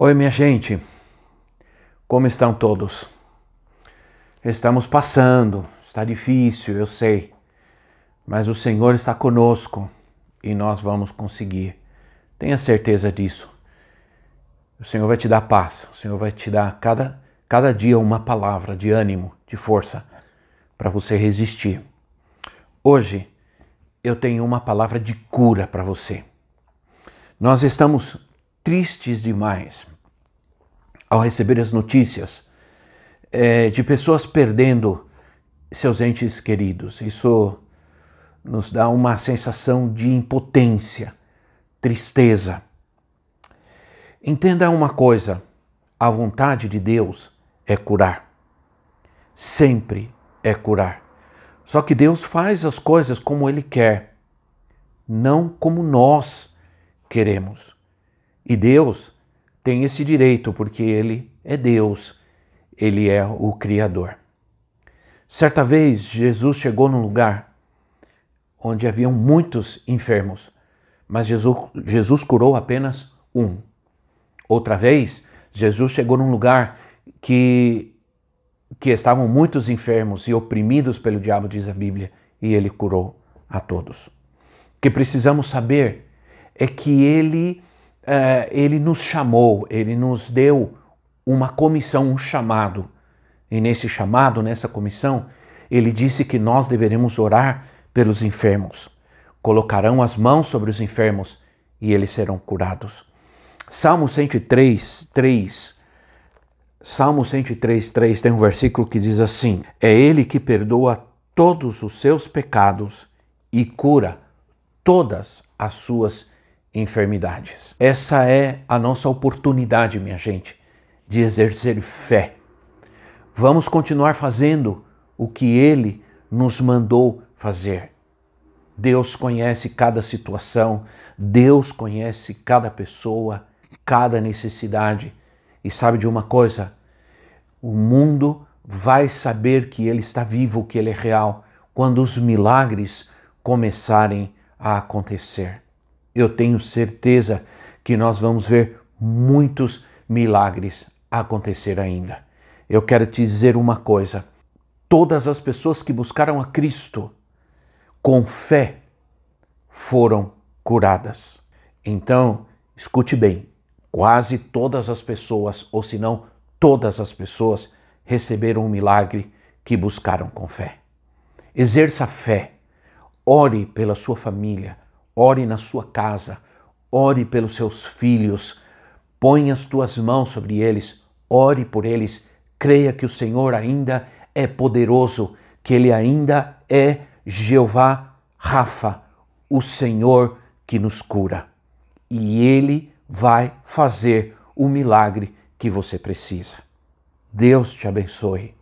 Oi, minha gente, como estão todos? Estamos passando, está difícil, eu sei, mas o Senhor está conosco e nós vamos conseguir. Tenha certeza disso. O Senhor vai te dar paz, o Senhor vai te dar cada, cada dia uma palavra de ânimo, de força, para você resistir. Hoje eu tenho uma palavra de cura para você. Nós estamos tristes demais ao receber as notícias é, de pessoas perdendo seus entes queridos. Isso nos dá uma sensação de impotência, tristeza. Entenda uma coisa: a vontade de Deus é curar. Sempre é curar. Só que Deus faz as coisas como Ele quer, não como nós queremos. E Deus tem esse direito porque ele é Deus, ele é o Criador. Certa vez Jesus chegou num lugar onde haviam muitos enfermos, mas Jesus, Jesus curou apenas um. Outra vez, Jesus chegou num lugar que, que estavam muitos enfermos e oprimidos pelo diabo, diz a Bíblia, e ele curou a todos. O que precisamos saber é que ele é, ele nos chamou, ele nos deu uma comissão, um chamado. E nesse chamado, nessa comissão, ele disse que nós deveremos orar pelos enfermos. Colocarão as mãos sobre os enfermos e eles serão curados. Salmo 103, 3. Salmo 103, 3 tem um versículo que diz assim: É Ele que perdoa todos os seus pecados e cura todas as suas enfermidades. Essa é a nossa oportunidade, minha gente, de exercer fé. Vamos continuar fazendo o que Ele nos mandou fazer. Deus conhece cada situação, Deus conhece cada pessoa, cada necessidade. E sabe de uma coisa? O mundo vai saber que Ele está vivo, que Ele é real, quando os milagres começarem a acontecer eu tenho certeza que nós vamos ver muitos milagres acontecer ainda. Eu quero te dizer uma coisa: todas as pessoas que buscaram a Cristo com fé foram curadas. Então, escute bem: quase todas as pessoas, ou se não todas as pessoas, receberam o milagre que buscaram com fé. Exerça a fé, ore pela sua família, ore na sua casa, ore pelos seus filhos, põe as tuas mãos sobre eles, ore por eles, creia que o Senhor ainda é poderoso, que ele ainda é Jeová Rafa, o Senhor que nos cura. E ele vai fazer o milagre que você precisa. Deus te abençoe.